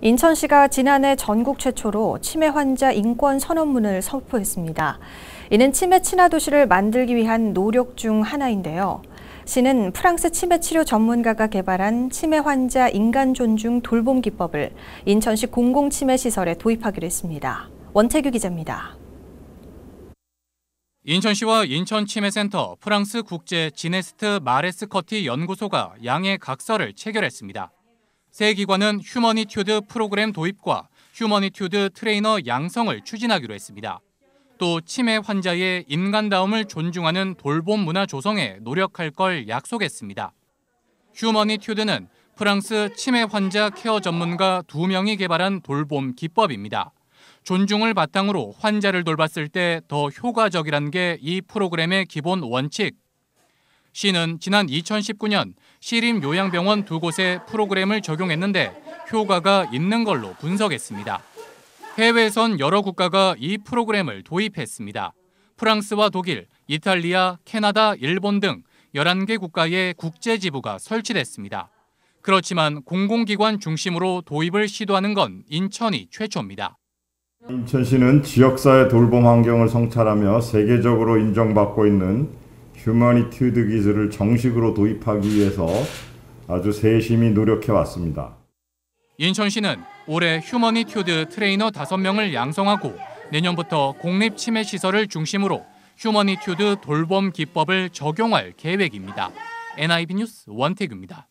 인천시가 지난해 전국 최초로 치매 환자 인권 선언문을 선포했습니다. 이는 치매 친화 도시를 만들기 위한 노력 중 하나인데요. 시는 프랑스 치매 치료 전문가가 개발한 치매 환자 인간 존중 돌봄 기법을 인천시 공공 치매 시설에 도입하기로 했습니다. 원태규 기자입니다. 인천시와 인천치매센터 프랑스 국제 지네스트 마레스커티 연구소가 양해 각서를 체결했습니다. 세 기관은 휴머니튜드 프로그램 도입과 휴머니튜드 트레이너 양성을 추진하기로 했습니다. 또 치매 환자의 인간다움을 존중하는 돌봄 문화 조성에 노력할 걸 약속했습니다. 휴머니튜드는 프랑스 치매 환자 케어 전문가 2명이 개발한 돌봄 기법입니다. 존중을 바탕으로 환자를 돌봤을 때 더 효과적이란 게 이 프로그램의 기본 원칙 시는 지난 2019년 시림 요양병원 두 곳에 프로그램을 적용했는데 효과가 있는 걸로 분석했습니다. 해외선 여러 국가가 이 프로그램을 도입했습니다. 프랑스와 독일, 이탈리아, 캐나다, 일본 등 11개 국가의 국제 지부가 설치됐습니다. 그렇지만 공공기관 중심으로 도입을 시도하는 건 인천이 최초입니다. 인천시는 지역사회 돌봄 환경을 성찰하며 세계적으로 인정받고 있는 휴머니튜드 기술을 정식으로 도입하기 위해서 아주 세심히 노력해 왔습니다. 인천시는 올해 휴머니튜드 트레이너 5명을 양성하고 내년부터 공립 치매 시설을 중심으로 휴머니튜드 돌봄 기법을 적용할 계획입니다. NIB 뉴스 원태입니다